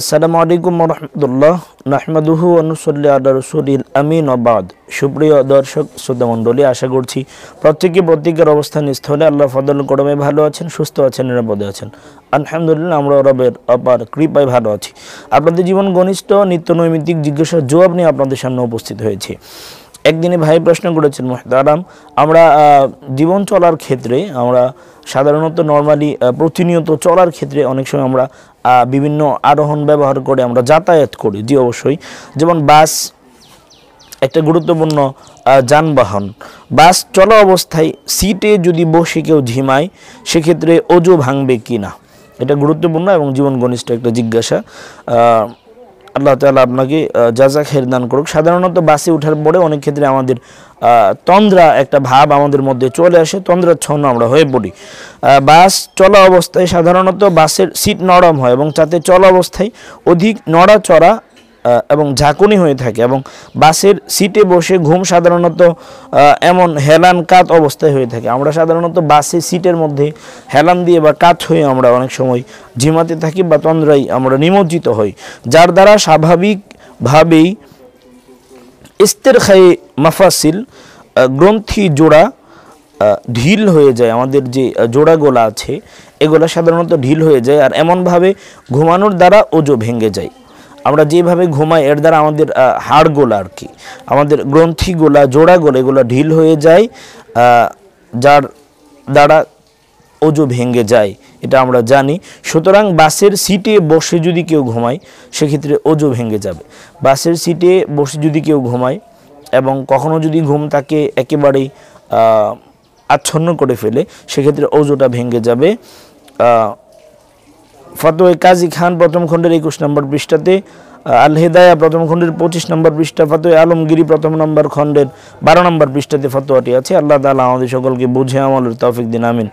আসসালামু আলাইকুম রহমতুল্লাহ নাহমাদুহু অনুসল্লি আল্লাহ রসুল আমিন আবাদ সুপ্রিয় দর্শক শ্রোতামণ্ডলী আশা করছি প্রত্যেকে প্রত্যেকের অবস্থান স্থলে আল্লাহ ফদল করমে ভালো আছেন সুস্থ আছেন নিরাপদে আছেন আলহামদুলিল্লাহ আমরা রবের অপার কৃপায় ভালো আছি আপনাদের জীবন ঘনিষ্ঠ নিত্য নৈমিত্তিক জিজ্ঞাসা জবাব নিয়ে আপনাদের সামনে উপস্থিত হয়েছে একদিনে ভাই প্রশ্ন করেছেন মহতারাম আমরা জীবন চলার ক্ষেত্রে আমরা সাধারণত নর্মালি প্রতিনিয়ত চলার ক্ষেত্রে অনেক সময় আমরা বিভিন্ন আরোহণ ব্যবহার করে আমরা যাতায়াত করি জি অবশ্যই যেমন বাস একটা গুরুত্বপূর্ণ যানবাহন বাস চলা অবস্থায় সিটে যদি বসে কেউ ঝিমায় সেক্ষেত্রে অজু ভাঙবে কি না এটা গুরুত্বপূর্ণ এবং জীবন ঘনিষ্ঠ একটা জিজ্ঞাসা আল্লাহ তালা আপনাকে যাজা খের দান করুক সাধারণত বাসে উঠার পরে অনেক ক্ষেত্রে আমাদের তন্দ্রা একটা ভাব আমাদের মধ্যে চলে আসে তন্দ্রাচ্ছন্ন আমরা হয়ে পড়ি বাস চলা অবস্থায় সাধারণত বাসের সিট নরম হয় এবং তাতে চলা অবস্থায় অধিক নড়াচড়া এবং ঝাঁকুনি হয়ে থাকে এবং বাসের সিটে বসে ঘুম সাধারণত এমন হেলান কাত অবস্থায় হয়ে থাকে আমরা সাধারণত বাসে সিটের মধ্যে হেলান দিয়ে বা কাত হয়ে আমরা অনেক সময় ঝিমাতে থাকি বা তন্দ্রাই আমরা নিমজ্জিত হই যার দ্বারা স্বাভাবিকভাবেই ইস্তেরখায়ে মাফাসিল গ্রন্থি জোড়া ঢিল হয়ে যায় আমাদের যে গোলা আছে এগুলো সাধারণত ঢিল হয়ে যায় আর এমনভাবে ঘুমানোর দ্বারা ওজো ভেঙে যায় আমরা যেভাবে ঘুমাই এর দ্বারা আমাদের হাড়গোলা আর কি আমাদের গ্রন্থিগোলা জোড়াগোলা এগুলো ঢিল হয়ে যায় যার দ্বারা ওজো ভেঙে যায় এটা আমরা জানি সুতরাং বাসের সিটে বসে যদি কেউ ঘুমায় সেক্ষেত্রে ওজো ভেঙে যাবে বাসের সিটে বসে যদি কেউ ঘুমায় এবং কখনো যদি ঘুম তাকে একেবারেই আচ্ছন্ন করে ফেলে সেক্ষেত্রে ওজোটা ভেঙে যাবে ফতোয় কাজী খান প্রথম খণ্ডের একুশ নম্বর পৃষ্ঠাতে আল হেদায়া প্রথম খণ্ডের পঁচিশ নম্বর পৃষ্ঠা ফতোয় আলমগিরি প্রথম নম্বর খণ্ডের বারো নম্বর পৃষ্ঠাতে ফতোয়াটি আছে আল্লাহ তালা আমাদের সকলকে বুঝে আমলের তৌফিক দিন আমিন